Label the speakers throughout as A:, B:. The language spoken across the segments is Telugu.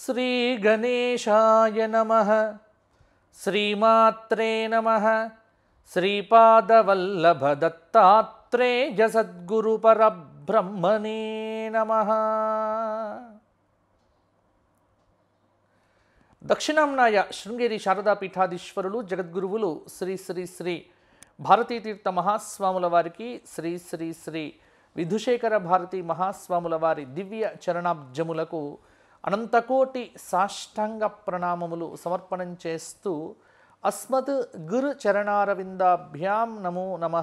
A: श्रीगणेशाय नमः श्रीमात्रे नमः श्रीपादवल्लभदत्तात्रेयसद्गुरुपरब्रह्मणे नमः దక్షిణాంనాయ శృంగేరి శారదాపీఠాధీశ్వరులు జగద్గురువులు శ్రీ శ్రీ శ్రీ భారతీతీర్థ మహాస్వాముల వారికి శ్రీ శ్రీ శ్రీ విధుశేఖర భారతి మహాస్వాముల వారి దివ్య చరణాబ్జములకు అనంతకోటి సాష్టాంగ ప్రణామములు సమర్పణం చేస్తూ అస్మత్ గురు చరణారవిందాభ్యాం నమో నమ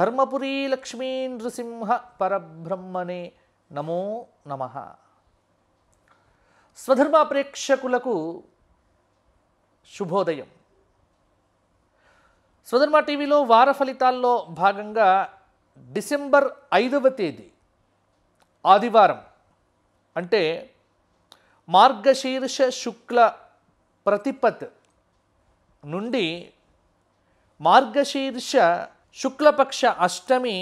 A: ధర్మపురీ లక్ష్మీ నృసింహ పరబ్రహ్మణే నమో నమ స్వధర్మ ప్రేక్షకులకు శుభోదయం స్వధర్మ టీవీలో వార ఫలితాల్లో భాగంగా డిసెంబర్ ఐదవ తేదీ ఆదివారం అంటే మార్గశీర్ష శుక్ల ప్రతిపత్ నుండి మార్గశీర్ష శుక్లపక్ష అష్టమి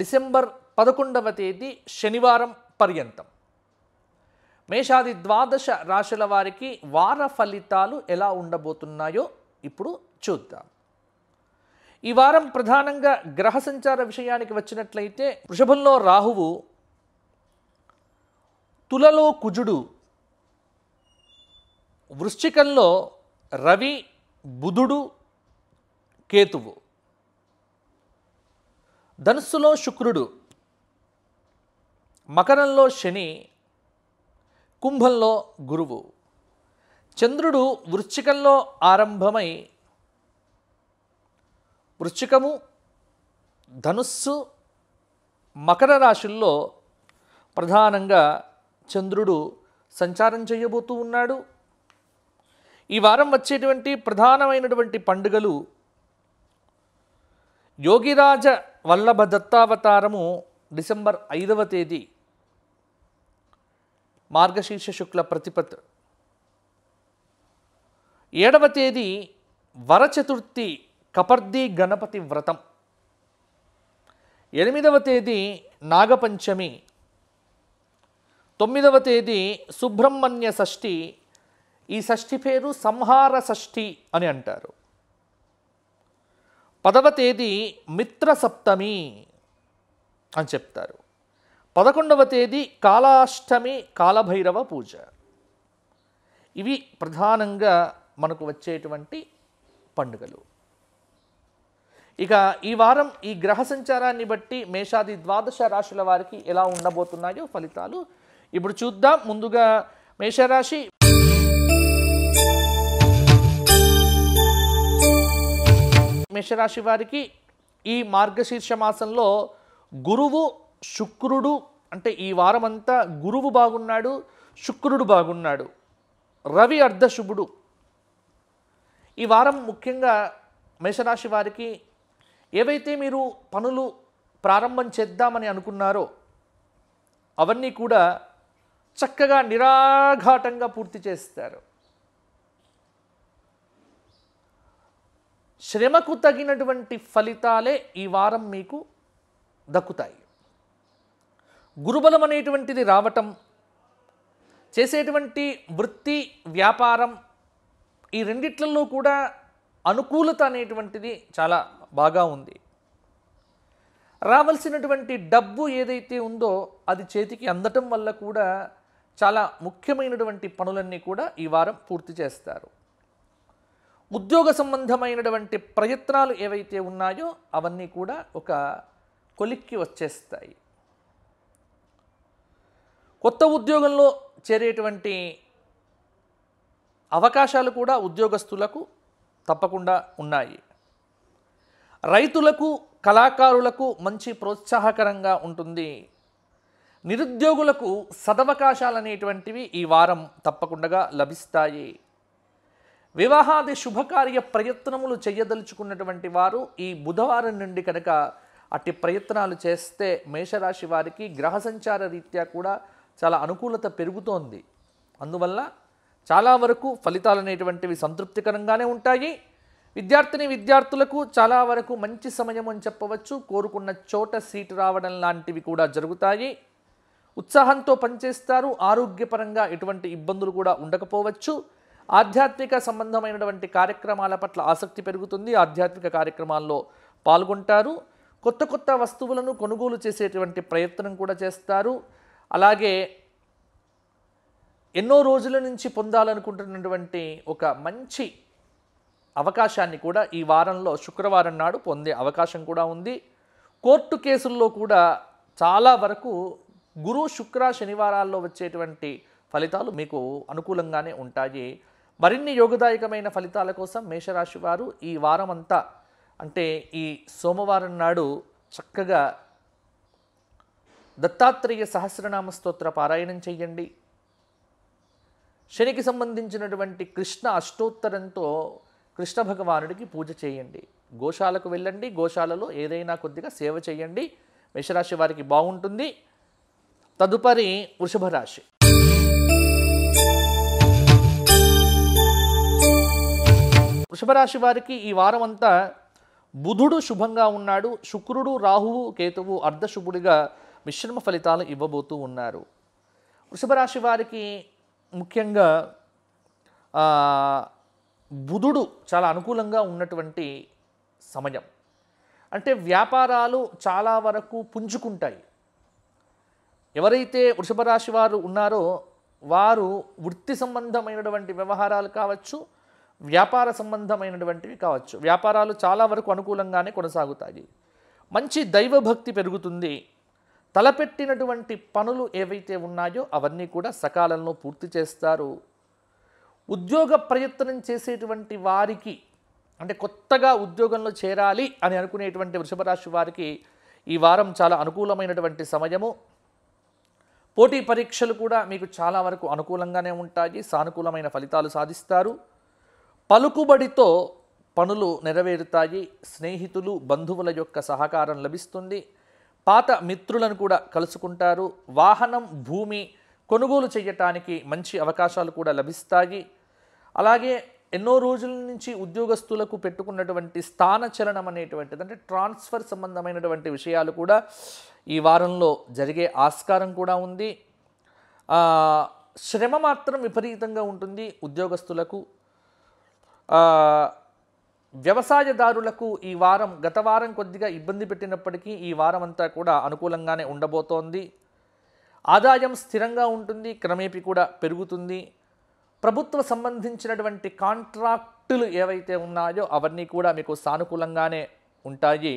A: డిసెంబర్ పదకొండవ తేదీ శనివారం పర్యంతం మేషాది ద్వాదశ రాశుల వారికి వార ఫలితాలు ఎలా ఉండబోతున్నాయో ఇప్పుడు చూద్దాం ఈ వారం ప్రధానంగా గ్రహ సంచార విషయానికి వచ్చినట్లయితే వృషభంలో రాహువు తులలో కుజుడు వృశ్చికంలో రవి బుధుడు కేతువు ధనుస్సులో శుక్రుడు మకరంలో శని కుంభంలో గురువు చంద్రుడు వృశ్చికంలో ఆరంభమై వృశ్చికము ధనుస్సు మకర రాశుల్లో ప్రధానంగా చంద్రుడు సంచారం చేయబోతూ ఉన్నాడు ఈ వారం వచ్చేటువంటి ప్రధానమైనటువంటి పండుగలు యోగిరాజ వల్లభ దత్తావతారము డిసెంబర్ ఐదవ తేదీ మార్గశీర్ష శుక్ల ప్రతిపత్ ఏడవ తేదీ వరచతుర్థి కపర్ది గణపతి వ్రతం ఎనిమిదవ తేదీ నాగపంచమి తొమ్మిదవ తేదీ సుబ్రహ్మణ్య షష్ఠి ఈ షష్ఠి పేరు సంహార షష్ఠి అని అంటారు పదవ తేదీ మిత్ర సప్తమి అని చెప్తారు పదకొండవ తేదీ కాలాష్టమి కాలభైరవ పూజ ఇవి ప్రధానంగా మనకు వచ్చేటువంటి పండుగలు ఇక ఈ వారం ఈ గ్రహ సంచారాన్ని బట్టి మేషాది ద్వాదశ రాశుల వారికి ఎలా ఉండబోతున్నాయో ఫలితాలు ఇప్పుడు చూద్దాం ముందుగా మేషరాశి మేషరాశి వారికి ఈ మార్గశీర్ష మాసంలో గురువు శుక్రుడు అంటే ఈ వారమంతా గురువు బాగున్నాడు శుక్రుడు బాగున్నాడు రవి అర్ధశుభుడు ఈ వారం ముఖ్యంగా మేషరాశి వారికి ఏవైతే మీరు పనులు ప్రారంభం చేద్దామని అనుకున్నారో అవన్నీ కూడా చక్కగా నిరాఘాటంగా పూర్తి చేస్తారు శ్రమకు తగినటువంటి ఫలితాలే ఈ వారం మీకు దక్కుతాయి గురుబలం అనేటువంటిది రావటం చేసేటువంటి వృత్తి వ్యాపారం ఈ రెండిట్లలో కూడా అనుకూలత అనేటువంటిది చాలా బాగా ఉంది రావాల్సినటువంటి డబ్బు ఏదైతే ఉందో అది చేతికి అందటం వల్ల కూడా చాలా ముఖ్యమైనటువంటి పనులన్నీ కూడా ఈ వారం పూర్తి చేస్తారు ఉద్యోగ సంబంధమైనటువంటి ప్రయత్నాలు ఏవైతే ఉన్నాయో అవన్నీ కూడా ఒక కొలిక్కి వచ్చేస్తాయి కొత్త ఉద్యోగంలో చేరేటువంటి అవకాశాలు కూడా ఉద్యోగస్తులకు తప్పకుండా ఉన్నాయి రైతులకు కళాకారులకు మంచి ప్రోత్సాహకరంగా ఉంటుంది నిరుద్యోగులకు సదవకాశాలు అనేటువంటివి ఈ వారం తప్పకుండా లభిస్తాయి వివాహాది శుభకార్య ప్రయత్నములు చేయదలుచుకున్నటువంటి వారు ఈ బుధవారం నుండి కనుక అట్టి ప్రయత్నాలు చేస్తే మేషరాశి వారికి గ్రహ సంచార రీత్యా కూడా చాలా అనుకూలత పెరుగుతోంది అందువల్ల చాలా వరకు ఫలితాలు అనేటువంటివి సంతృప్తికరంగానే ఉంటాయి విద్యార్థిని విద్యార్థులకు చాలా వరకు మంచి సమయం అని చెప్పవచ్చు కోరుకున్న చోట సీటు రావడం లాంటివి కూడా జరుగుతాయి ఉత్సాహంతో పనిచేస్తారు ఆరోగ్యపరంగా ఎటువంటి ఇబ్బందులు కూడా ఉండకపోవచ్చు ఆధ్యాత్మిక సంబంధమైనటువంటి కార్యక్రమాల పట్ల ఆసక్తి పెరుగుతుంది ఆధ్యాత్మిక కార్యక్రమాల్లో పాల్గొంటారు కొత్త కొత్త వస్తువులను కొనుగోలు చేసేటువంటి ప్రయత్నం కూడా చేస్తారు అలాగే ఎన్నో రోజుల నుంచి పొందాలనుకుంటున్నటువంటి ఒక మంచి అవకాశాన్ని కూడా ఈ వారంలో శుక్రవారం నాడు పొందే అవకాశం కూడా ఉంది కోర్టు కేసుల్లో కూడా చాలా వరకు గురు శుక్ర శనివారాల్లో వచ్చేటువంటి ఫలితాలు మీకు అనుకూలంగానే ఉంటాయి మరిన్ని యోగదాయకమైన ఫలితాల కోసం మేషరాశి వారు ఈ వారం అంతా అంటే ఈ సోమవారం నాడు చక్కగా దత్తాత్రేయ సహస్రనామ స్తోత్ర పారాయణం చెయ్యండి శనికి సంబంధించినటువంటి కృష్ణ అష్టోత్తరంతో కృష్ణ భగవానుడికి పూజ చేయండి గోశాలకు వెళ్ళండి గోశాలలో ఏదైనా కొద్దిగా సేవ చేయండి మేషరాశి వారికి బాగుంటుంది తదుపరి వృషభ రాశి వృషభ రాశి వారికి ఈ వారం అంతా బుధుడు శుభంగా ఉన్నాడు శుక్రుడు రాహువు కేతువు అర్ధశుభుడిగా మిశ్రమ ఫలితాలు ఇవ్వబోతూ ఉన్నారు వృషభ రాశి వారికి ముఖ్యంగా బుధుడు చాలా అనుకూలంగా ఉన్నటువంటి సమయం అంటే వ్యాపారాలు చాలా వరకు పుంజుకుంటాయి ఎవరైతే వృషభ రాశి వారు ఉన్నారో వారు వృత్తి సంబంధమైనటువంటి వ్యవహారాలు కావచ్చు వ్యాపార సంబంధమైనటువంటివి కావచ్చు వ్యాపారాలు చాలా వరకు అనుకూలంగానే కొనసాగుతాయి మంచి దైవభక్తి పెరుగుతుంది తలపెట్టినటువంటి పనులు ఏవైతే ఉన్నాయో అవన్నీ కూడా సకాలంలో పూర్తి చేస్తారు ఉద్యోగ ప్రయత్నం చేసేటువంటి వారికి అంటే కొత్తగా ఉద్యోగంలో చేరాలి అని అనుకునేటువంటి వృషభరాశి వారికి ఈ వారం చాలా అనుకూలమైనటువంటి సమయము పోటీ పరీక్షలు కూడా మీకు చాలా వరకు అనుకూలంగానే ఉంటాయి సానుకూలమైన ఫలితాలు సాధిస్తారు పలుకుబడితో పనులు నెరవేరుతాయి స్నేహితులు బంధువుల యొక్క సహకారం లభిస్తుంది పాత మిత్రులను కూడా కలుసుకుంటారు వాహనం భూమి కొనుగోలు చేయటానికి మంచి అవకాశాలు కూడా లభిస్తాయి అలాగే ఎన్నో రోజుల నుంచి ఉద్యోగస్తులకు పెట్టుకున్నటువంటి స్థానచలనం అనేటువంటిది అంటే ట్రాన్స్ఫర్ సంబంధమైనటువంటి విషయాలు కూడా ఈ వారంలో జరిగే ఆస్కారం కూడా ఉంది శ్రమ మాత్రం విపరీతంగా ఉంటుంది ఉద్యోగస్తులకు వ్యవసాయదారులకు ఈ వారం గత వారం కొద్దిగా ఇబ్బంది పెట్టినప్పటికీ ఈ వారం అంతా కూడా అనుకూలంగానే ఉండబోతోంది ఆదాయం స్థిరంగా ఉంటుంది క్రమేపీ కూడా పెరుగుతుంది ప్రభుత్వ సంబంధించినటువంటి కాంట్రాక్టులు ఏవైతే ఉన్నాయో అవన్నీ కూడా మీకు సానుకూలంగానే ఉంటాయి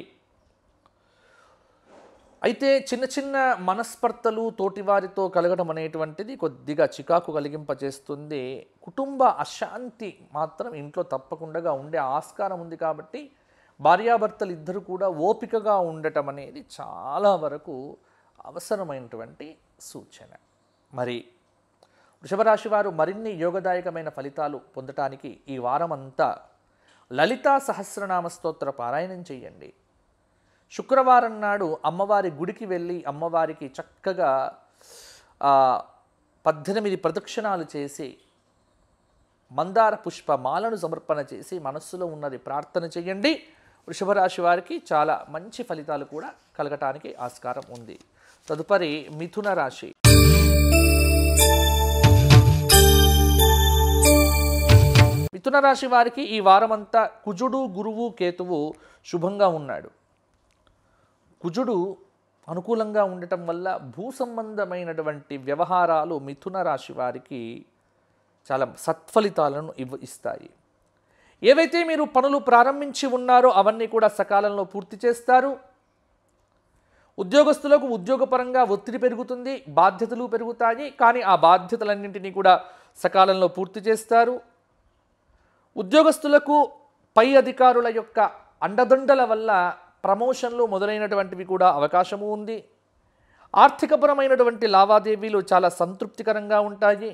A: అయితే చిన్న చిన్న మనస్పర్తలు తోటివారితో కలగడం అనేటువంటిది కొద్దిగా చికాకు కలిగింపజేస్తుంది కుటుంబ అశాంతి మాత్రం ఇంట్లో తప్పకుండా ఉండే ఆస్కారం ఉంది కాబట్టి భార్యాభర్తలు ఇద్దరు కూడా ఓపికగా ఉండటం అనేది చాలా వరకు అవసరమైనటువంటి సూచన మరి వృషభరాశి వారు మరిన్ని యోగదాయకమైన ఫలితాలు పొందటానికి ఈ వారమంతా లలితా సహస్రనామ స్తోత్ర పారాయణం చేయండి శుక్రవారం నాడు అమ్మవారి గుడికి వెళ్ళి అమ్మవారికి చక్కగా పద్దెనిమిది ప్రదక్షిణాలు చేసి మందార పుష్ప మాలను సమర్పణ చేసి మనస్సులో ఉన్నది ప్రార్థన చేయండి వృషభరాశి వారికి చాలా మంచి ఫలితాలు కూడా కలగటానికి ఆస్కారం ఉంది తదుపరి మిథున రాశి మిథున రాశి వారికి ఈ వారమంతా కుజుడు గురువు కేతువు శుభంగా ఉన్నాడు కుజుడు అనుకూలంగా ఉండటం వల్ల భూ సంబంధమైనటువంటి వ్యవహారాలు మిథున రాశి వారికి చాలా సత్ఫలితాలను ఇవ్ ఇస్తాయి ఏవైతే మీరు పనులు ప్రారంభించి ఉన్నారో అవన్నీ కూడా సకాలంలో పూర్తి చేస్తారు ఉద్యోగస్తులకు ఉద్యోగపరంగా ఒత్తిడి పెరుగుతుంది బాధ్యతలు పెరుగుతాయి కానీ ఆ బాధ్యతలన్నింటినీ కూడా సకాలంలో పూర్తి చేస్తారు ఉద్యోగస్తులకు పై అధికారుల యొక్క అండదండల వల్ల ప్రమోషన్లు మొదలైనటువంటివి కూడా అవకాశము ఉంది ఆర్థికపరమైనటువంటి లావాదేవీలు చాలా సంతృప్తికరంగా ఉంటాయి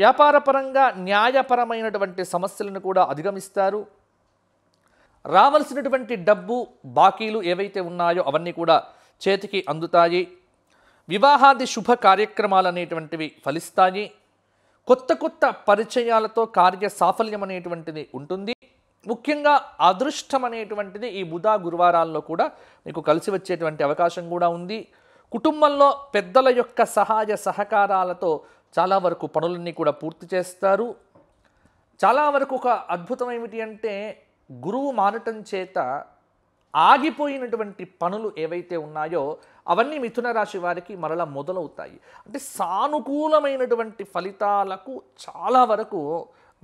A: వ్యాపారపరంగా న్యాయపరమైనటువంటి సమస్యలను కూడా అధిగమిస్తారు రావలసినటువంటి డబ్బు బాకీలు ఏవైతే ఉన్నాయో అవన్నీ కూడా చేతికి అందుతాయి వివాహాది శుభ కార్యక్రమాలు అనేటువంటివి ఫలిస్తాయి కొత్త కొత్త పరిచయాలతో కార్య సాఫల్యం అనేటువంటిది ఉంటుంది ముఖ్యంగా అదృష్టం అనేటువంటిది ఈ బుధ గురువారాల్లో కూడా మీకు కలిసి వచ్చేటువంటి అవకాశం కూడా ఉంది కుటుంబంలో పెద్దల యొక్క సహాయ సహకారాలతో చాలా వరకు పనులన్నీ కూడా పూర్తి చేస్తారు చాలా వరకు ఒక అద్భుతం ఏమిటి అంటే గురువు మారటం చేత ఆగిపోయినటువంటి పనులు ఏవైతే ఉన్నాయో అవన్నీ మిథున రాశి వారికి మరలా మొదలవుతాయి అంటే సానుకూలమైనటువంటి ఫలితాలకు చాలా వరకు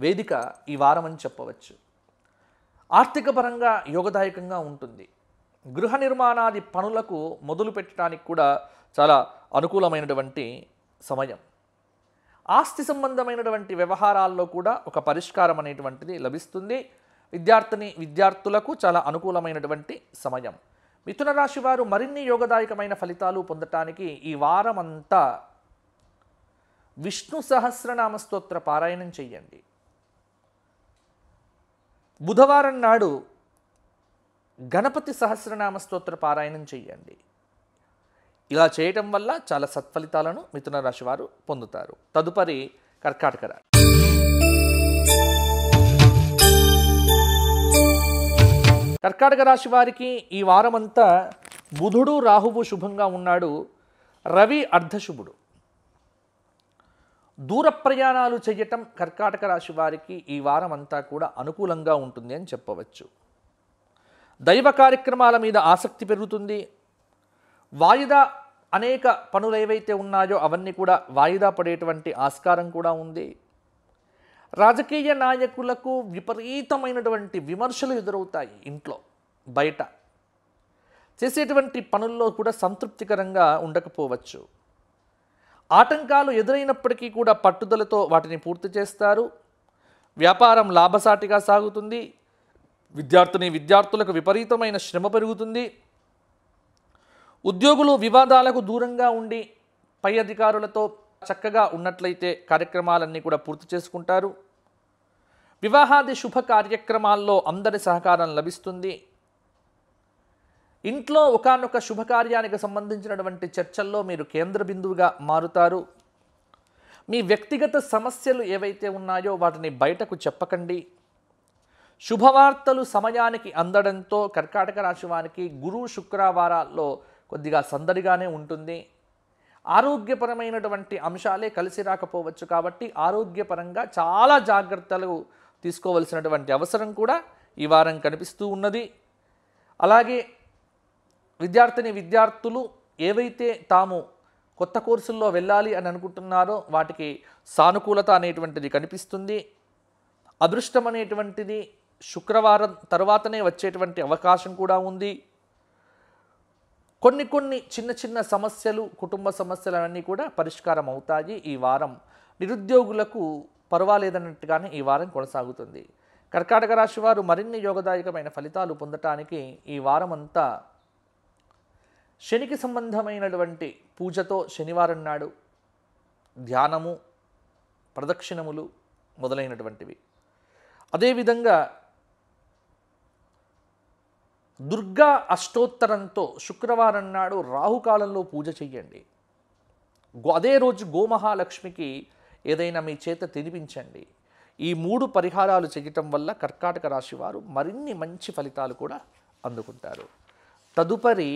A: వేదిక ఈ వారం అని చెప్పవచ్చు ఆర్థిక పరంగా యోగదాయకంగా ఉంటుంది గృహ నిర్మాణాది పనులకు మొదలు పెట్టడానికి కూడా చాలా అనుకూలమైనటువంటి సమయం ఆస్తి సంబంధమైనటువంటి వ్యవహారాల్లో కూడా ఒక పరిష్కారం అనేటువంటిది లభిస్తుంది విద్యార్థిని విద్యార్థులకు చాలా అనుకూలమైనటువంటి సమయం మిథున రాశి వారు మరిన్ని యోగదాయకమైన ఫలితాలు పొందటానికి ఈ వారమంతా విష్ణు సహస్రనామ స్తోత్ర పారాయణం చేయండి బుధవారం నాడు గణపతి సహస్రనామ స్తోత్ర పారాయణం చేయండి ఇలా చేయటం వల్ల చాలా సత్ఫలితాలను మిథున రాశివారు పొందుతారు తదుపరి కర్కాటక రాశి కర్కాటక రాశి వారికి ఈ వారమంతా బుధుడు రాహువు శుభంగా ఉన్నాడు రవి అర్ధశుభుడు దూర ప్రయాణాలు చేయటం కర్కాటక రాశి వారికి ఈ వారం అంతా కూడా అనుకూలంగా ఉంటుంది అని చెప్పవచ్చు దైవ కార్యక్రమాల మీద ఆసక్తి పెరుగుతుంది వాయిదా అనేక పనులు ఏవైతే ఉన్నాయో అవన్నీ కూడా వాయిదా పడేటువంటి ఆస్కారం కూడా ఉంది రాజకీయ నాయకులకు విపరీతమైనటువంటి విమర్శలు ఎదురవుతాయి ఇంట్లో బయట చేసేటువంటి పనుల్లో కూడా సంతృప్తికరంగా ఉండకపోవచ్చు ఆటంకాలు ఎదురైనప్పటికీ కూడా పట్టుదలతో వాటిని పూర్తి చేస్తారు వ్యాపారం లాభసాటిగా సాగుతుంది విద్యార్థిని విద్యార్థులకు విపరీతమైన శ్రమ పెరుగుతుంది ఉద్యోగులు వివాదాలకు దూరంగా ఉండి పై అధికారులతో చక్కగా ఉన్నట్లయితే కార్యక్రమాలన్నీ కూడా పూర్తి చేసుకుంటారు వివాహాది శుభ కార్యక్రమాల్లో అందరి సహకారం లభిస్తుంది ఇంట్లో ఒకనొక శుభకార్యానికి సంబంధించినటువంటి చర్చల్లో మీరు కేంద్ర బిందువుగా మారుతారు మీ వ్యక్తిగత సమస్యలు ఏవైతే ఉన్నాయో వాటిని బయటకు చెప్పకండి శుభవార్తలు సమయానికి అందడంతో కర్కాటక రాశివానికి గురు శుక్రవారాల్లో కొద్దిగా సందడిగానే ఉంటుంది ఆరోగ్యపరమైనటువంటి అంశాలే కలిసి రాకపోవచ్చు కాబట్టి ఆరోగ్యపరంగా చాలా జాగ్రత్తలు తీసుకోవలసినటువంటి అవసరం కూడా ఈ వారం కనిపిస్తూ ఉన్నది అలాగే విద్యార్థిని విద్యార్థులు ఏవైతే తాము కొత్త కోర్సుల్లో వెళ్ళాలి అని అనుకుంటున్నారో వాటికి సానుకూలత అనేటువంటిది కనిపిస్తుంది అదృష్టం అనేటువంటిది శుక్రవారం తర్వాతనే వచ్చేటువంటి అవకాశం కూడా ఉంది కొన్ని కొన్ని చిన్న చిన్న సమస్యలు కుటుంబ సమస్యలు అన్నీ కూడా పరిష్కారం అవుతాయి ఈ వారం నిరుద్యోగులకు పర్వాలేదన్నట్టుగానే ఈ వారం కొనసాగుతుంది కర్కాటక రాశి వారు మరిన్ని యోగదాయకమైన ఫలితాలు పొందటానికి ఈ వారం అంతా శనికి సంబంధమైనటువంటి పూజతో శనివారం నాడు ధ్యానము ప్రదక్షిణములు మొదలైనటువంటివి అదేవిధంగా దుర్గా అష్టోత్తరంతో శుక్రవారం నాడు రాహుకాలంలో పూజ చెయ్యండి అదే రోజు గోమహాలక్ష్మికి ఏదైనా మీ చేత తినిపించండి ఈ మూడు పరిహారాలు చేయటం వల్ల కర్కాటక రాశి వారు మరిన్ని మంచి ఫలితాలు కూడా అందుకుంటారు తదుపరి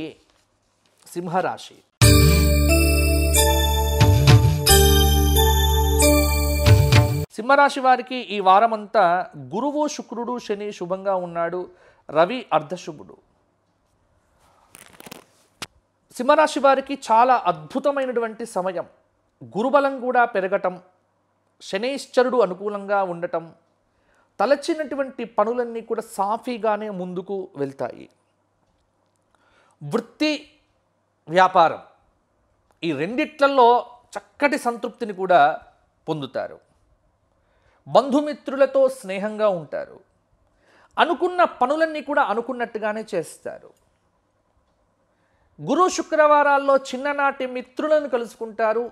A: సింహరాశి సింహరాశి వారికి ఈ వారమంతా గురువు శుక్రుడు శని శుభంగా ఉన్నాడు రవి అర్ధశుభుడు సింహరాశి వారికి చాలా అద్భుతమైనటువంటి సమయం గురుబలం కూడా పెరగటం శనీశ్చరుడు అనుకూలంగా ఉండటం తలచినటువంటి పనులన్నీ కూడా సాఫీగానే ముందుకు వెళ్తాయి వృత్తి వ్యాపారం ఈ రెండిట్లలో చక్కటి సంతృప్తిని కూడా పొందుతారు బంధుమిత్రులతో స్నేహంగా ఉంటారు అనుకున్న పనులన్నీ కూడా అనుకున్నట్టుగానే చేస్తారు గురు శుక్రవారాల్లో చిన్ననాటి మిత్రులను కలుసుకుంటారు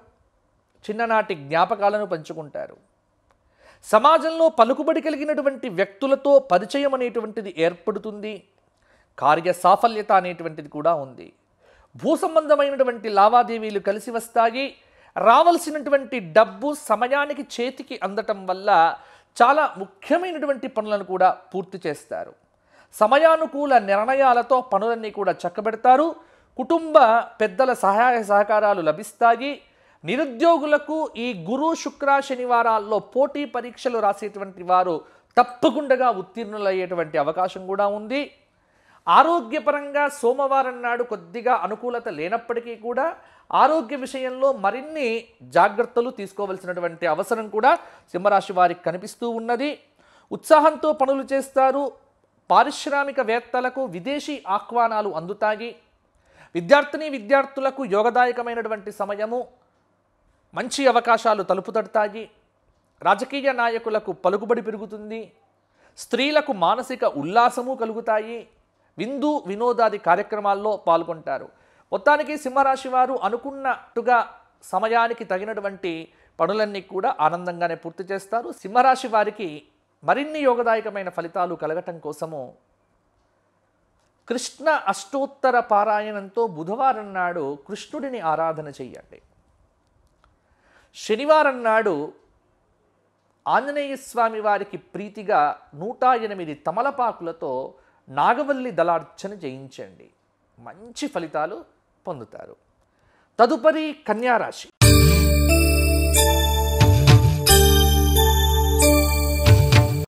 A: చిన్ననాటి జ్ఞాపకాలను పంచుకుంటారు సమాజంలో పలుకుబడి కలిగినటువంటి వ్యక్తులతో పరిచయం అనేటువంటిది ఏర్పడుతుంది కార్య సాఫల్యత అనేటువంటిది కూడా ఉంది భూసంబంధమైనటువంటి లావాదేవీలు కలిసి వస్తాయి రావలసినటువంటి డబ్బు సమయానికి చేతికి అందటం వల్ల చాలా ముఖ్యమైనటువంటి పనులను కూడా పూర్తి చేస్తారు సమయానుకూల నిర్ణయాలతో పనులన్నీ కూడా చక్కబెడతారు కుటుంబ పెద్దల సహాయ సహకారాలు లభిస్తాయి నిరుద్యోగులకు ఈ గురు శుక్ర శనివారాల్లో పోటీ పరీక్షలు రాసేటువంటి వారు తప్పకుండా ఉత్తీర్ణులయ్యేటువంటి అవకాశం కూడా ఉంది ఆరోగ్యపరంగా సోమవారం నాడు కొద్దిగా అనుకూలత లేనప్పటికీ కూడా ఆరోగ్య విషయంలో మరిన్ని జాగ్రత్తలు తీసుకోవలసినటువంటి అవసరం కూడా సింహరాశి వారికి కనిపిస్తూ ఉన్నది ఉత్సాహంతో పనులు చేస్తారు పారిశ్రామికవేత్తలకు విదేశీ ఆహ్వానాలు అందుతాయి విద్యార్థిని విద్యార్థులకు యోగదాయకమైనటువంటి సమయము మంచి అవకాశాలు తలుపుతడతాయి రాజకీయ నాయకులకు పలుకుబడి పెరుగుతుంది స్త్రీలకు మానసిక ఉల్లాసము కలుగుతాయి విందు వినోదాది కార్యక్రమాల్లో పాల్గొంటారు మొత్తానికి సింహరాశి వారు అనుకున్నట్టుగా సమయానికి తగినటువంటి పనులన్నీ కూడా ఆనందంగానే పూర్తి చేస్తారు సింహరాశి వారికి మరిన్ని యోగదాయకమైన ఫలితాలు కలగటం కోసము కృష్ణ అష్టోత్తర పారాయణంతో బుధవారం నాడు కృష్ణుడిని ఆరాధన చెయ్యండి శనివారం నాడు ఆంజనేయ స్వామి వారికి ప్రీతిగా నూట ఎనిమిది తమలపాకులతో నాగవల్లి దళార్చన చేయించండి మంచి ఫలితాలు పొందుతారు తదుపరి కన్యారాశి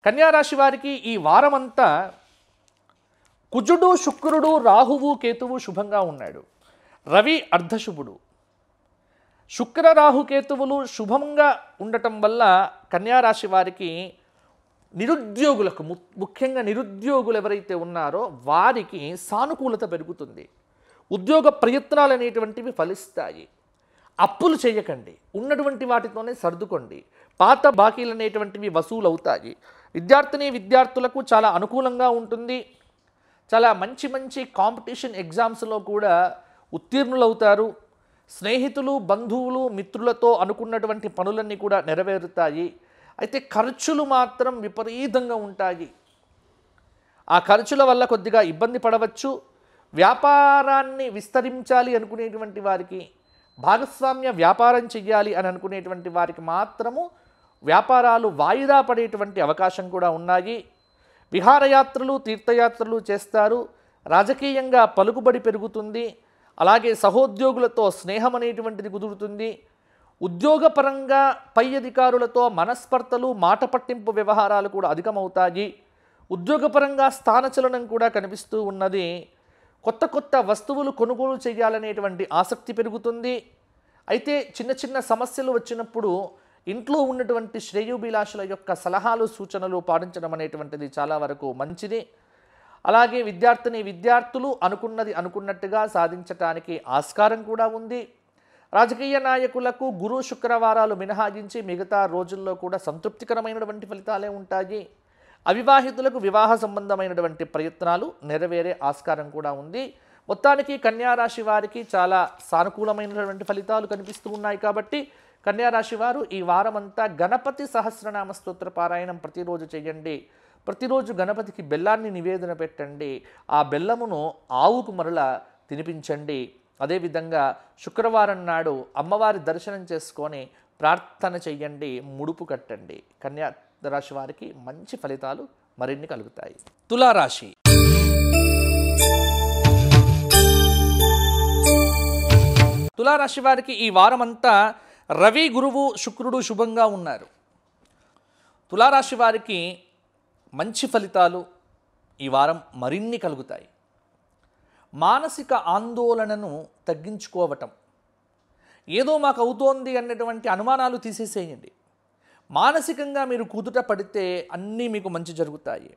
A: కన్యారాశి వారికి ఈ వారమంతా కుజుడు శుక్రుడు రాహువు కేతువు శుభంగా ఉన్నాడు రవి అర్ధశుభుడు శుక్ర రాహు కేతువులు శుభంగా ఉండటం వల్ల కన్యారాశి వారికి నిరుద్యోగులకు ముఖ్యంగా నిరుద్యోగులు ఎవరైతే ఉన్నారో వారికి సానుకూలత పెరుగుతుంది ఉద్యోగ ప్రయత్నాలు అనేటువంటివి ఫలిస్తాయి అప్పులు చేయకండి ఉన్నటువంటి వాటితోనే సర్దుకోండి పాత బాకీలు అనేటువంటివి వసూలు అవుతాయి విద్యార్థిని విద్యార్థులకు చాలా అనుకూలంగా ఉంటుంది చాలా మంచి మంచి కాంపిటీషన్ ఎగ్జామ్స్లో కూడా ఉత్తీర్ణులవుతారు స్నేహితులు బంధువులు మిత్రులతో అనుకున్నటువంటి పనులన్నీ కూడా నెరవేరుతాయి అయితే ఖర్చులు మాత్రం విపరీతంగా ఉంటాయి ఆ ఖర్చుల వల్ల కొద్దిగా ఇబ్బంది పడవచ్చు వ్యాపారాన్ని విస్తరించాలి అనుకునేటువంటి వారికి భాగస్వామ్య వ్యాపారం చెయ్యాలి అని అనుకునేటువంటి వారికి మాత్రము వ్యాపారాలు వాయిదా పడేటువంటి అవకాశం కూడా ఉన్నాయి విహారయాత్రలు తీర్థయాత్రలు చేస్తారు రాజకీయంగా పలుకుబడి పెరుగుతుంది అలాగే సహోద్యోగులతో స్నేహం అనేటువంటిది కుదురుతుంది ఉద్యోగపరంగా పై అధికారులతో మనస్పర్ధలు మాట పట్టింపు వ్యవహారాలు కూడా అధికమవుతాయి ఉద్యోగపరంగా స్థానచలనం కూడా కనిపిస్తూ ఉన్నది కొత్త కొత్త వస్తువులు కొనుగోలు చేయాలనేటువంటి ఆసక్తి పెరుగుతుంది అయితే చిన్న చిన్న సమస్యలు వచ్చినప్పుడు ఇంట్లో ఉన్నటువంటి శ్రేయుభిలాషుల యొక్క సలహాలు సూచనలు పాటించడం అనేటువంటిది చాలా వరకు మంచిది అలాగే విద్యార్థిని విద్యార్థులు అనుకున్నది అనుకున్నట్టుగా సాధించటానికి ఆస్కారం కూడా ఉంది రాజకీయ నాయకులకు గురు శుక్రవారాలు మినహాయించి మిగతా రోజుల్లో కూడా సంతృప్తికరమైనటువంటి ఫలితాలే ఉంటాయి అవివాహితులకు వివాహ సంబంధమైనటువంటి ప్రయత్నాలు నెరవేరే ఆస్కారం కూడా ఉంది మొత్తానికి కన్యారాశి వారికి చాలా సానుకూలమైనటువంటి ఫలితాలు కనిపిస్తూ ఉన్నాయి కాబట్టి కన్యారాశి వారు ఈ వారమంతా గణపతి సహస్రనామ స్తోత్ర పారాయణం ప్రతిరోజు చేయండి ప్రతిరోజు గణపతికి బెల్లాన్ని నివేదన పెట్టండి ఆ బెల్లమును ఆవుకు మరల తినిపించండి అదేవిధంగా శుక్రవారం నాడు అమ్మవారి దర్శనం చేసుకొని ప్రార్థన చెయ్యండి ముడుపు కట్టండి కన్యా రాశి వారికి మంచి ఫలితాలు మరిన్ని కలుగుతాయి తులారాశి తులారాశి వారికి ఈ వారమంతా రవి గురువు శుక్రుడు శుభంగా ఉన్నారు తులారాశి వారికి మంచి ఫలితాలు ఈ వారం మరిన్ని కలుగుతాయి మానసిక ఆందోళనను తగ్గించుకోవటం ఏదో మాకు అవుతోంది అన్నటువంటి అనుమానాలు తీసేసేయండి మానసికంగా మీరు కుదుట పడితే అన్నీ మీకు మంచి జరుగుతాయి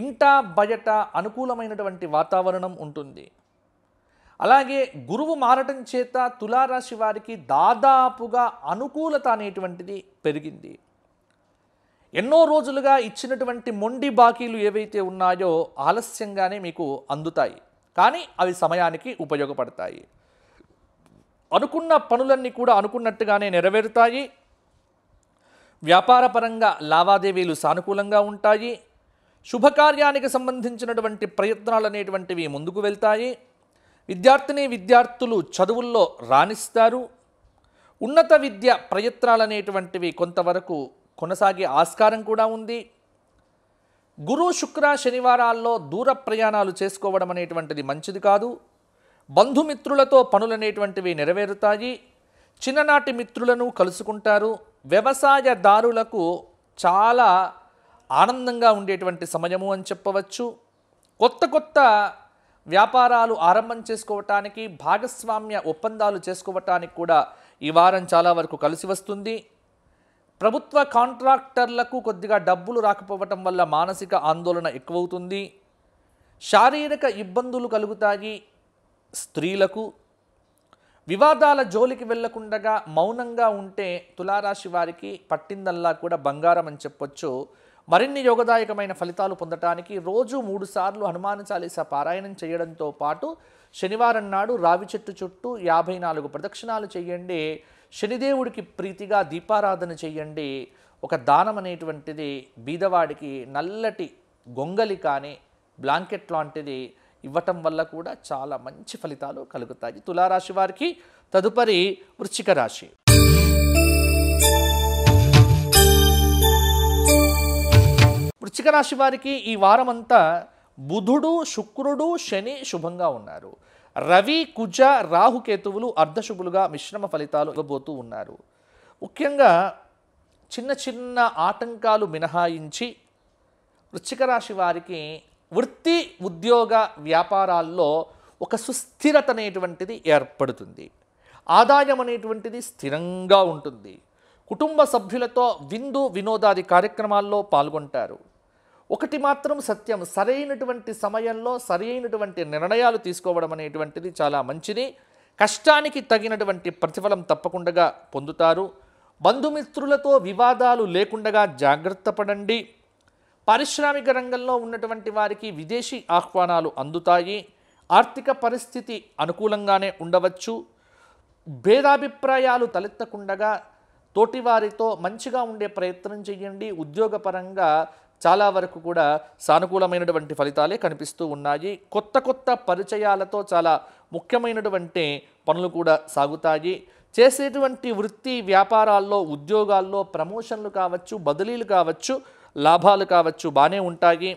A: ఇంట బయట అనుకూలమైనటువంటి వాతావరణం ఉంటుంది అలాగే గురువు మారటం చేత తులారాశి వారికి దాదాపుగా అనుకూలత అనేటువంటిది పెరిగింది ఎన్నో రోజులుగా ఇచ్చినటువంటి మొండి బాకీలు ఏవైతే ఉన్నాయో ఆలస్యంగానే మీకు అందుతాయి కానీ అవి సమయానికి ఉపయోగపడతాయి అనుకున్న పనులన్నీ కూడా అనుకున్నట్టుగానే నెరవేరుతాయి వ్యాపారపరంగా లావాదేవీలు సానుకూలంగా ఉంటాయి శుభకార్యానికి సంబంధించినటువంటి ప్రయత్నాలు అనేటువంటివి ముందుకు వెళ్తాయి విద్యార్థిని విద్యార్థులు చదువుల్లో రాణిస్తారు ఉన్నత విద్య ప్రయత్నాలు అనేటువంటివి కొంతవరకు కొనసాగే ఆస్కారం కూడా ఉంది గురు శుక్ర శనివారాల్లో దూర ప్రయాణాలు చేసుకోవడం అనేటువంటిది మంచిది కాదు బంధుమిత్రులతో పనులనేటువంటివి నెరవేరుతాయి చిన్ననాటి మిత్రులను కలుసుకుంటారు వ్యవసాయదారులకు చాలా ఆనందంగా ఉండేటువంటి సమయము అని చెప్పవచ్చు కొత్త కొత్త వ్యాపారాలు ఆరంభం చేసుకోవటానికి భాగస్వామ్య ఒప్పందాలు చేసుకోవటానికి కూడా ఈ వారం చాలా వరకు కలిసి వస్తుంది ప్రభుత్వ కాంట్రాక్టర్లకు కొద్దిగా డబ్బులు రాకపోవటం వల్ల మానసిక ఆందోళన ఎక్కువవుతుంది శారీరక ఇబ్బందులు కలుగుతాయి స్త్రీలకు వివాదాల జోలికి వెళ్లకుండగా మౌనంగా ఉంటే తులారాశి వారికి పట్టిందల్లా కూడా బంగారం అని చెప్పొచ్చు మరిన్ని యోగదాయకమైన ఫలితాలు పొందటానికి రోజు మూడుసార్లు హనుమాన్ చాలీస పారాయణం చేయడంతో పాటు శనివారం నాడు రావి చెట్టు చుట్టూ యాభై నాలుగు ప్రదక్షిణాలు చేయండి శనిదేవుడికి ప్రీతిగా దీపారాధన చేయండి ఒక దానం అనేటువంటిది బీదవాడికి నల్లటి గొంగలి కానీ బ్లాంకెట్ లాంటిది ఇవ్వటం వల్ల కూడా చాలా మంచి ఫలితాలు కలుగుతాయి తులారాశి వారికి తదుపరి వృశ్చిక రాశి వృశ్చిక రాశి వారికి ఈ వారమంతా బుధుడు శుక్రుడు శని శుభంగా ఉన్నారు రవి కుజ రాహుకేతువులు అర్ధశుభులుగా మిశ్రమ ఫలితాలు ఇవ్వబోతూ ఉన్నారు ముఖ్యంగా చిన్న చిన్న ఆటంకాలు మినహాయించి వృశ్చిక రాశి వారికి వృత్తి ఉద్యోగ వ్యాపారాల్లో ఒక సుస్థిరత అనేటువంటిది ఏర్పడుతుంది ఆదాయం అనేటువంటిది స్థిరంగా ఉంటుంది కుటుంబ సభ్యులతో విందు వినోదాది కార్యక్రమాల్లో పాల్గొంటారు ఒకటి మాత్రం సత్యం సరైనటువంటి సమయంలో సరైనటువంటి నిర్ణయాలు తీసుకోవడం అనేటువంటిది చాలా మంచిది కష్టానికి తగినటువంటి ప్రతిఫలం తప్పకుండా పొందుతారు బంధుమిత్రులతో వివాదాలు లేకుండా జాగ్రత్త పడండి పారిశ్రామిక రంగంలో ఉన్నటువంటి వారికి విదేశీ ఆహ్వానాలు అందుతాయి ఆర్థిక పరిస్థితి అనుకూలంగానే ఉండవచ్చు భేదాభిప్రాయాలు తలెత్తకుండగా తోటివారితో మంచిగా ఉండే ప్రయత్నం చేయండి ఉద్యోగపరంగా చాలా వరకు కూడా సానుకూలమైనటువంటి ఫలితాలే కనిపిస్తూ ఉన్నాయి కొత్త కొత్త పరిచయాలతో చాలా ముఖ్యమైనటువంటి పనులు కూడా సాగుతాయి చేసేటువంటి వృత్తి వ్యాపారాల్లో ఉద్యోగాల్లో ప్రమోషన్లు కావచ్చు బదిలీలు కావచ్చు లాభాలు కావచ్చు బాగానే ఉంటాయి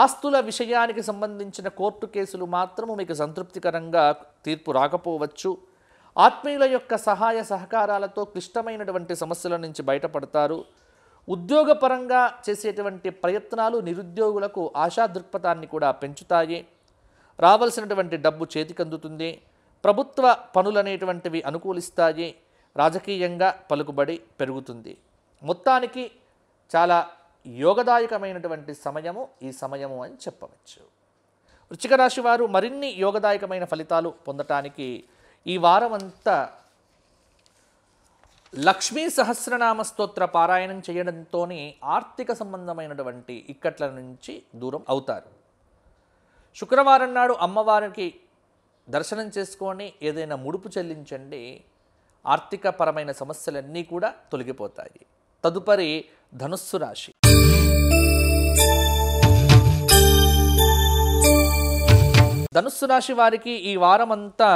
A: ఆస్తుల విషయానికి సంబంధించిన కోర్టు కేసులు మాత్రము మీకు సంతృప్తికరంగా తీర్పు రాకపోవచ్చు ఆత్మీయుల యొక్క సహాయ సహకారాలతో క్లిష్టమైనటువంటి సమస్యల నుంచి బయటపడతారు ఉద్యోగపరంగా చేసేటువంటి ప్రయత్నాలు నిరుద్యోగులకు ఆశా దృక్పథాన్ని కూడా పెంచుతాయి రావలసినటువంటి డబ్బు చేతికందుతుంది ప్రభుత్వ పనులనేటువంటివి అనుకూలిస్తాయి రాజకీయంగా పలుకుబడి పెరుగుతుంది మొత్తానికి చాలా యోగదాయకమైనటువంటి సమయము ఈ సమయము అని చెప్పవచ్చు వృచ్చిక రాశి వారు మరిన్ని యోగదాయకమైన ఫలితాలు పొందటానికి ఈ వారం అంతా లక్ష్మీ సహస్రనామ స్తోత్ర పారాయణం చేయడంతోనే ఆర్థిక సంబంధమైనటువంటి ఇక్కట్ల నుంచి దూరం అవుతారు శుక్రవారం నాడు అమ్మవారికి దర్శనం చేసుకొని ఏదైనా ముడుపు చెల్లించండి ఆర్థిక పరమైన సమస్యలన్నీ కూడా తొలగిపోతాయి తదుపరి ధనుస్సు రాశి ధనుస్సు రాశి వారికి ఈ వారమంతా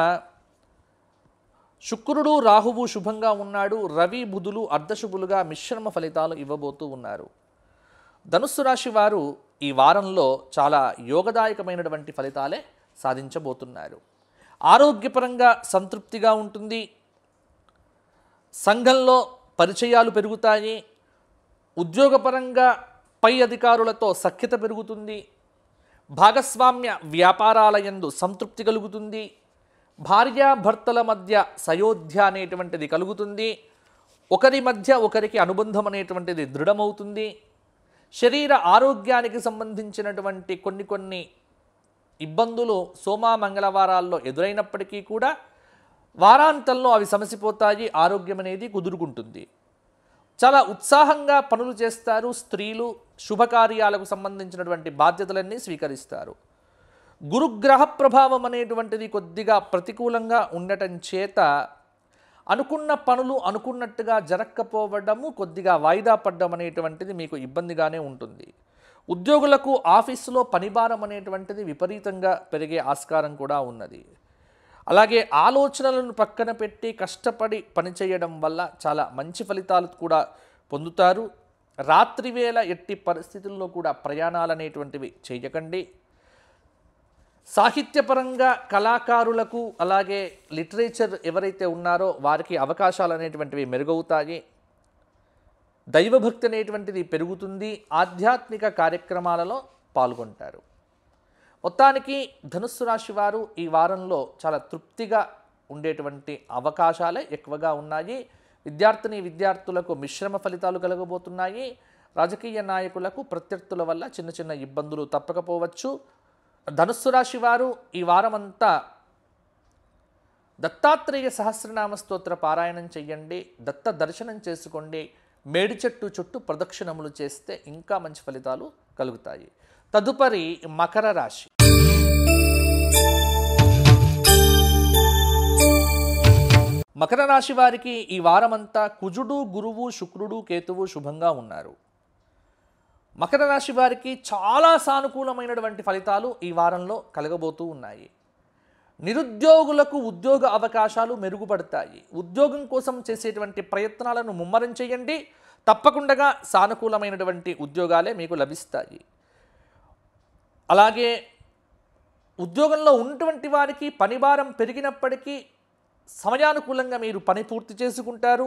A: శుక్రుడు రాహువు శుభంగా ఉన్నాడు రవి బుధులు అర్ధశుభులుగా మిశ్రమ ఫలితాలు ఇవ్వబోతూ ఉన్నారు ధనుస్సు రాశి వారు ఈ వారంలో చాలా యోగదాయకమైనటువంటి ఫలితాలే సాధించబోతున్నారు ఆరోగ్యపరంగా సంతృప్తిగా ఉంటుంది సంఘంలో పరిచయాలు పెరుగుతాయి ఉద్యోగపరంగా పై అధికారులతో సఖ్యత పెరుగుతుంది భాగస్వామ్య వ్యాపారాల సంతృప్తి కలుగుతుంది భార్యాభర్తల మధ్య సయోధ్య అనేటువంటిది కలుగుతుంది ఒకరి మధ్య ఒకరికి అనుబంధం అనేటువంటిది దృఢమవుతుంది శరీర ఆరోగ్యానికి సంబంధించినటువంటి కొన్ని కొన్ని ఇబ్బందులు సోమా మంగళవారాల్లో ఎదురైనప్పటికీ కూడా వారాంతంలో అవి సమసిపోతాయి ఆరోగ్యం అనేది కుదురుకుంటుంది చాలా ఉత్సాహంగా పనులు చేస్తారు స్త్రీలు శుభకార్యాలకు సంబంధించినటువంటి బాధ్యతలన్నీ స్వీకరిస్తారు గురుగ్రహ ప్రభావం అనేటువంటిది కొద్దిగా ప్రతికూలంగా ఉండటం చేత అనుకున్న పనులు అనుకున్నట్టుగా జరక్కపోవడము కొద్దిగా వాయిదా పడ్డం అనేటువంటిది మీకు ఇబ్బందిగానే ఉంటుంది ఉద్యోగులకు ఆఫీసులో పనిభారం అనేటువంటిది విపరీతంగా పెరిగే ఆస్కారం కూడా ఉన్నది అలాగే ఆలోచనలను పక్కన పెట్టి కష్టపడి పనిచేయడం వల్ల చాలా మంచి ఫలితాలు కూడా పొందుతారు రాత్రివేళ ఎట్టి పరిస్థితుల్లో కూడా ప్రయాణాలు అనేటువంటివి చేయకండి సాహిత్యపరంగా కళాకారులకు అలాగే లిటరేచర్ ఎవరైతే ఉన్నారో వారికి అవకాశాలు అనేటువంటివి మెరుగవుతాయి దైవభక్తి అనేటువంటిది పెరుగుతుంది ఆధ్యాత్మిక కార్యక్రమాలలో పాల్గొంటారు మొత్తానికి ధనుస్సు రాశి వారు ఈ వారంలో చాలా తృప్తిగా ఉండేటువంటి అవకాశాలే ఎక్కువగా ఉన్నాయి విద్యార్థిని విద్యార్థులకు మిశ్రమ ఫలితాలు కలగబోతున్నాయి రాజకీయ నాయకులకు ప్రత్యర్థుల వల్ల చిన్న చిన్న ఇబ్బందులు తప్పకపోవచ్చు ధనుస్సు రాశి వారు ఈ వారమంతా దత్తాత్రేయ సహస్రనామ స్తోత్ర పారాయణం చెయ్యండి దత్త దర్శనం చేసుకోండి మేడి చెట్టు చుట్టూ ప్రదక్షిణములు చేస్తే ఇంకా మంచి ఫలితాలు కలుగుతాయి తదుపరి మకర రాశి మకర రాశి వారికి ఈ వారమంతా కుజుడు గురువు శుక్రుడు కేతువు శుభంగా ఉన్నారు మకర రాశి వారికి చాలా సానుకూలమైనటువంటి ఫలితాలు ఈ వారంలో కలగబోతూ ఉన్నాయి నిరుద్యోగులకు ఉద్యోగ అవకాశాలు మెరుగుపడతాయి ఉద్యోగం కోసం చేసేటువంటి ప్రయత్నాలను ముమ్మరం చేయండి తప్పకుండా సానుకూలమైనటువంటి ఉద్యోగాలే మీకు లభిస్తాయి అలాగే ఉద్యోగంలో ఉన్నటువంటి వారికి పనిభారం పెరిగినప్పటికీ సమయానుకూలంగా మీరు పని పూర్తి చేసుకుంటారు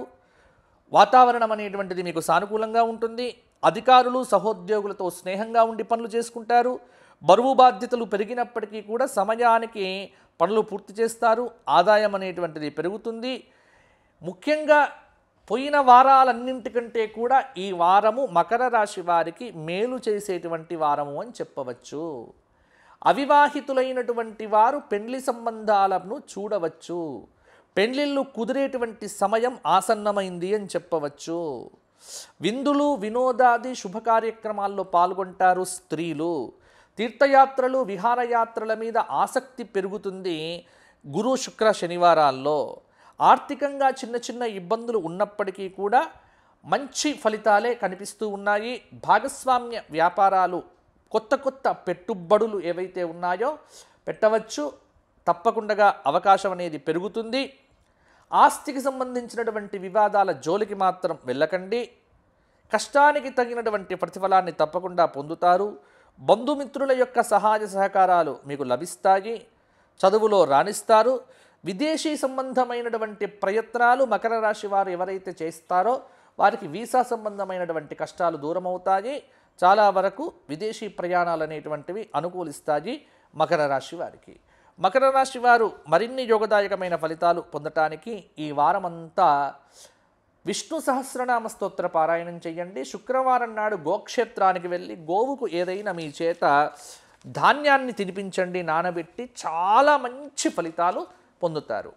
A: వాతావరణం అనేటువంటిది మీకు సానుకూలంగా ఉంటుంది అధికారులు సహోద్యోగులతో స్నేహంగా ఉండి పనులు చేసుకుంటారు బరువు బాధ్యతలు పెరిగినప్పటికీ కూడా సమయానికి పనులు పూర్తి చేస్తారు ఆదాయం అనేటువంటిది పెరుగుతుంది ముఖ్యంగా పోయిన వారాలన్నింటికంటే కూడా ఈ వారము మకర రాశి వారికి మేలు చేసేటువంటి వారము అని చెప్పవచ్చు అవివాహితులైనటువంటి వారు పెండ్లి సంబంధాలను చూడవచ్చు పెండ్లిళ్ళు కుదిరేటువంటి సమయం ఆసన్నమైంది అని చెప్పవచ్చు విందులు వినోదాది శుభ కార్యక్రమాల్లో పాల్గొంటారు స్త్రీలు తీర్థయాత్రలు విహారయాత్రల మీద ఆసక్తి పెరుగుతుంది గురు శుక్ర శనివారాల్లో ఆర్థికంగా చిన్న చిన్న ఇబ్బందులు ఉన్నప్పటికీ కూడా మంచి ఫలితాలే కనిపిస్తూ ఉన్నాయి భాగస్వామ్య వ్యాపారాలు కొత్త కొత్త పెట్టుబడులు ఏవైతే ఉన్నాయో పెట్టవచ్చు తప్పకుండా అవకాశం అనేది పెరుగుతుంది ఆస్తికి సంబంధించినటువంటి వివాదాల జోలికి మాత్రం వెళ్ళకండి కష్టానికి తగినటువంటి ప్రతిఫలాన్ని తప్పకుండా పొందుతారు బంధుమిత్రుల యొక్క సహాయ సహకారాలు మీకు లభిస్తాయి చదువులో రాణిస్తారు విదేశీ సంబంధమైనటువంటి ప్రయత్నాలు మకర రాశి వారు ఎవరైతే చేస్తారో వారికి వీసా సంబంధమైనటువంటి కష్టాలు దూరమవుతాయి చాలా వరకు విదేశీ ప్రయాణాలు అనేటువంటివి అనుకూలిస్తాయి మకర రాశి వారికి మకర రాశి వారు మరిన్ని యోగదాయకమైన ఫలితాలు పొందటానికి ఈ వారమంతా విష్ణు సహస్రనామ స్తోత్ర పారాయణం చేయండి శుక్రవారం నాడు గోక్షేత్రానికి వెళ్ళి గోవుకు ఏదైనా మీ చేత ధాన్యాన్ని తినిపించండి నానబెట్టి చాలా మంచి ఫలితాలు పొందుతారు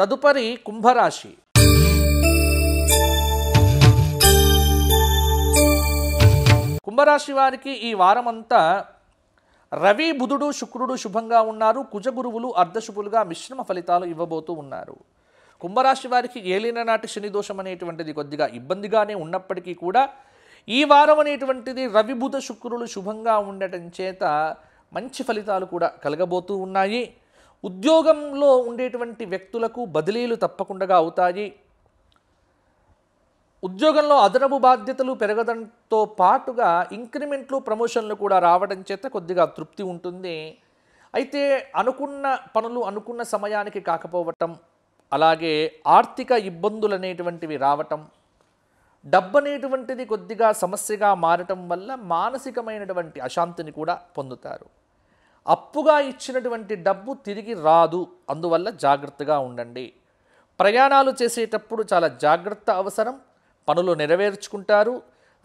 A: తదుపరి కుంభరాశి కుంభరాశి వారికి ఈ వారమంతా రవి బుధుడు శుక్రుడు శుభంగా ఉన్నారు కుజగురువులు అర్ధశుభులుగా మిశ్రమ ఫలితాలు ఇవ్వబోతూ ఉన్నారు కుంభరాశి వారికి ఏలిన నాటి శనిదోషం అనేటువంటిది కొద్దిగా ఇబ్బందిగానే ఉన్నప్పటికీ కూడా ఈ వారం అనేటువంటిది రవి బుధ శుక్రులు శుభంగా ఉండటం చేత మంచి ఫలితాలు కూడా కలగబోతూ ఉన్నాయి ఉద్యోగంలో ఉండేటువంటి వ్యక్తులకు బదిలీలు తప్పకుండా అవుతాయి ఉద్యోగంలో అదనపు బాధ్యతలు పెరగడంతో పాటుగా ఇంక్రిమెంట్లు ప్రమోషన్లు కూడా రావడం చేత కొద్దిగా తృప్తి ఉంటుంది అయితే అనుకున్న పనులు అనుకున్న సమయానికి కాకపోవటం అలాగే ఆర్థిక ఇబ్బందులు అనేటువంటివి రావటం డబ్బు అనేటువంటిది కొద్దిగా సమస్యగా మారటం వల్ల మానసికమైనటువంటి అశాంతిని కూడా పొందుతారు అప్పుగా ఇచ్చినటువంటి డబ్బు తిరిగి రాదు అందువల్ల జాగ్రత్తగా ఉండండి ప్రయాణాలు చేసేటప్పుడు చాలా జాగ్రత్త అవసరం పనులు నెరవేర్చుకుంటారు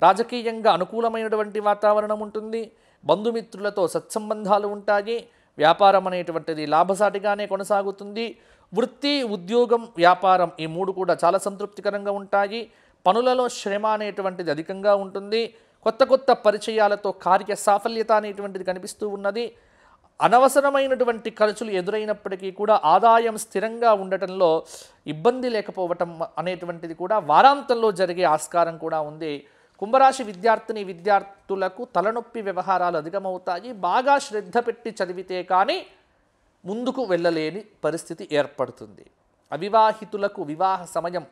A: రాజకీయంగా అనుకూలమైనటువంటి వాతావరణం ఉంటుంది బంధుమిత్రులతో సత్సంబంధాలు ఉంటాయి వ్యాపారం అనేటువంటిది లాభసాటిగానే కొనసాగుతుంది వృత్తి ఉద్యోగం వ్యాపారం ఈ మూడు కూడా చాలా సంతృప్తికరంగా ఉంటాయి పనులలో శ్రమ అనేటువంటిది అధికంగా ఉంటుంది కొత్త కొత్త పరిచయాలతో కార్య సాఫల్యత అనేటువంటిది కనిపిస్తూ ఉన్నది అనవసరమైనటువంటి ఖర్చులు ఎదురైనప్పటికీ కూడా ఆదాయం స్థిరంగా ఉండటంలో ఇబ్బంది లేకపోవటం అనేటువంటిది కూడా వారాంతంలో జరిగే ఆస్కారం కూడా ఉంది కుంభరాశి విద్యార్థిని విద్యార్థులకు తలనొప్పి వ్యవహారాలు అధికమవుతాయి బాగా శ్రద్ధ పెట్టి చదివితే కానీ ముందుకు వెళ్ళలేని పరిస్థితి ఏర్పడుతుంది అవివాహితులకు వివాహ సమయం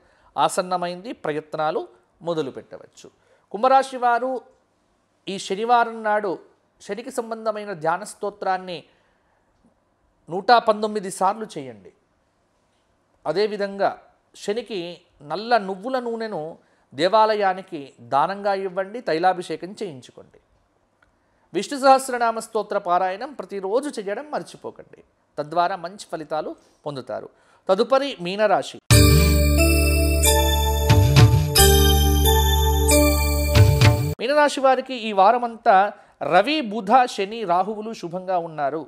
A: ఆసన్నమైంది ప్రయత్నాలు మొదలు పెట్టవచ్చు కుంభరాశి వారు ఈ శనివారం నాడు శనికి సంబంధమైన ధ్యాన స్తోత్రాన్ని నూట పంతొమ్మిది సార్లు చేయండి అదేవిధంగా శనికి నల్ల నువ్వుల నూనెను దేవాలయానికి దానంగా ఇవ్వండి తైలాభిషేకం చేయించుకోండి విష్ణు సహస్రనామ స్తోత్ర పారాయణం ప్రతిరోజు చేయడం మర్చిపోకండి తద్వారా మంచి ఫలితాలు పొందుతారు తదుపరి మీనరాశి మీనరాశి వారికి ఈ వారమంతా రవి బుధ శని రాహువులు శుభంగా ఉన్నారు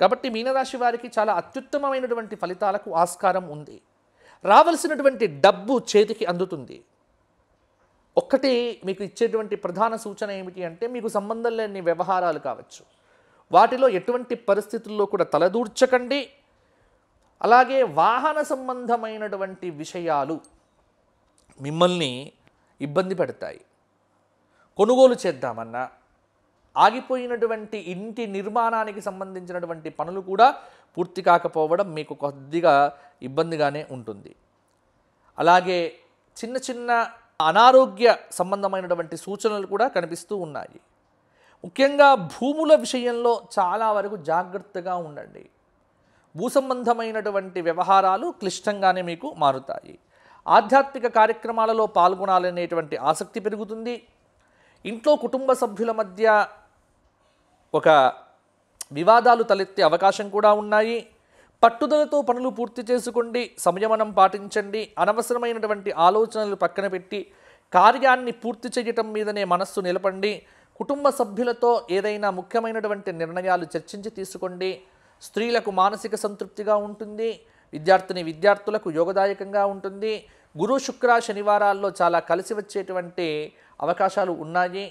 A: కాబట్టి మీనరాశి వారికి చాలా అత్యుత్తమమైనటువంటి ఫలితాలకు ఆస్కారం ఉంది రావలసినటువంటి డబ్బు చేతికి అందుతుంది ఒక్కటి మీకు ఇచ్చేటువంటి ప్రధాన సూచన ఏమిటి అంటే మీకు సంబంధం లేని వ్యవహారాలు కావచ్చు వాటిలో ఎటువంటి పరిస్థితుల్లో కూడా తలదూర్చకండి అలాగే వాహన సంబంధమైనటువంటి విషయాలు మిమ్మల్ని ఇబ్బంది పెడతాయి కొనుగోలు చేద్దామన్నా ఆగిపోయినటువంటి ఇంటి నిర్మాణానికి సంబంధించినటువంటి పనులు కూడా పూర్తి కాకపోవడం మీకు కొద్దిగా ఇబ్బందిగానే ఉంటుంది అలాగే చిన్న చిన్న అనారోగ్య సంబంధమైనటువంటి సూచనలు కూడా కనిపిస్తూ ఉన్నాయి ముఖ్యంగా భూముల విషయంలో చాలా వరకు జాగ్రత్తగా ఉండండి భూ సంబంధమైనటువంటి వ్యవహారాలు క్లిష్టంగానే మీకు మారుతాయి ఆధ్యాత్మిక కార్యక్రమాలలో పాల్గొనాలనేటువంటి ఆసక్తి పెరుగుతుంది ఇంట్లో కుటుంబ సభ్యుల మధ్య ఒక వివాదాలు తలెత్తే అవకాశం కూడా ఉన్నాయి పట్టుదలతో పనులు పూర్తి చేసుకోండి సంయమనం పాటించండి అనవసరమైనటువంటి ఆలోచనలు పక్కన పెట్టి కార్యాన్ని పూర్తి చేయటం మీదనే మనస్సు నిలపండి కుటుంబ సభ్యులతో ఏదైనా ముఖ్యమైనటువంటి నిర్ణయాలు చర్చించి తీసుకోండి స్త్రీలకు మానసిక సంతృప్తిగా ఉంటుంది విద్యార్థిని విద్యార్థులకు యోగదాయకంగా ఉంటుంది గురు శుక్ర శనివారాల్లో చాలా కలిసి వచ్చేటువంటి అవకాశాలు ఉన్నాయి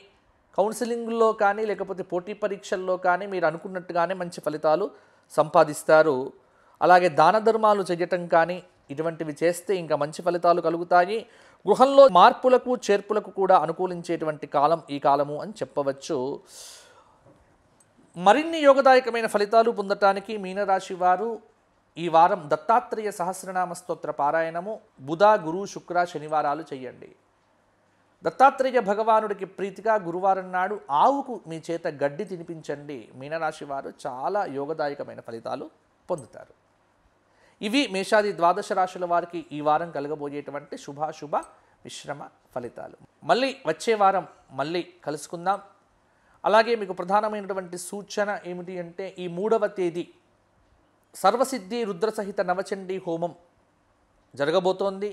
A: కౌన్సిలింగ్లో కానీ లేకపోతే పోటీ పరీక్షల్లో కానీ మీరు అనుకున్నట్టుగానే మంచి ఫలితాలు సంపాదిస్తారు అలాగే దాన ధర్మాలు చేయటం కానీ ఇటువంటివి చేస్తే ఇంకా మంచి ఫలితాలు కలుగుతాయి గృహంలో మార్పులకు చేర్పులకు కూడా అనుకూలించేటువంటి కాలం ఈ కాలము అని చెప్పవచ్చు మరిన్ని యోగదాయకమైన ఫలితాలు పొందటానికి మీనరాశి వారు ఈ వారం దత్తాత్రేయ సహస్రనామ స్తోత్ర పారాయణము బుధ గురు శుక్ర శనివారాలు చేయండి దత్తాత్రేయ భగవానుడికి ప్రీతిగా గురువారం నాడు ఆవుకు మీ చేత గడ్డి తినిపించండి మీనరాశి వారు చాలా యోగదాయకమైన ఫలితాలు పొందుతారు ఇవి మేషాది ద్వాదశ రాశుల వారికి ఈ వారం కలగబోయేటువంటి శుభాశుభ మిశ్రమ ఫలితాలు మళ్ళీ వచ్చే వారం మళ్ళీ కలుసుకుందాం అలాగే మీకు ప్రధానమైనటువంటి సూచన ఏమిటి అంటే ఈ మూడవ తేదీ సర్వసిద్ధి రుద్రసహిత నవచండీ హోమం జరగబోతోంది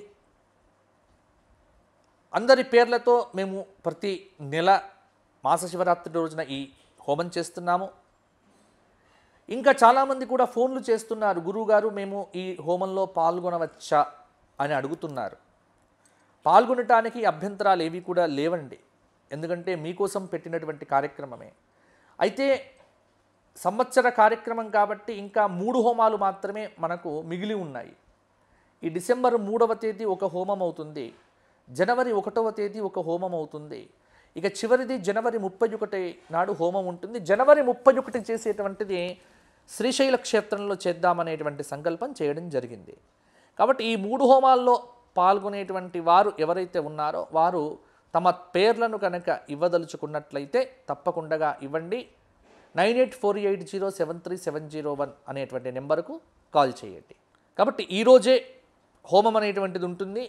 A: అందరి పేర్లతో మేము ప్రతి నెల మాస శివరాత్రి రోజున ఈ హోమం చేస్తున్నాము ఇంకా చాలామంది కూడా ఫోన్లు చేస్తున్నారు గురువుగారు మేము ఈ హోమంలో పాల్గొనవచ్చా అని అడుగుతున్నారు పాల్గొనటానికి అభ్యంతరాలు ఏవి కూడా లేవండి ఎందుకంటే మీకోసం పెట్టినటువంటి కార్యక్రమమే అయితే సంవత్సర కార్యక్రమం కాబట్టి ఇంకా మూడు హోమాలు మాత్రమే మనకు మిగిలి ఉన్నాయి ఈ డిసెంబర్ మూడవ తేదీ ఒక హోమం అవుతుంది జనవరి ఒకటవ తేదీ ఒక హోమం అవుతుంది ఇక చివరిది జనవరి ముప్పై ఒకటి నాడు హోమం ఉంటుంది జనవరి ముప్పై ఒకటి చేసేటువంటిది శ్రీశైల క్షేత్రంలో చేద్దామనేటువంటి సంకల్పం చేయడం జరిగింది కాబట్టి ఈ మూడు హోమాల్లో పాల్గొనేటువంటి వారు ఎవరైతే ఉన్నారో వారు తమ పేర్లను కనుక ఇవ్వదలుచుకున్నట్లయితే తప్పకుండా ఇవ్వండి nine eight four eight zero seven three seven zero one అనేటువంటి నెంబర్కు కాల్ చేయండి కాబట్టి ఈరోజే హోమం అనేటువంటిది ఉంటుంది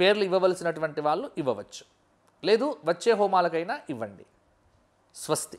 A: పేర్లు ఇవ్వవలసినటువంటి వాళ్ళు ఇవ్వవచ్చు లేదు వచ్చే హోమాలకైనా ఇవ్వండి స్వస్తి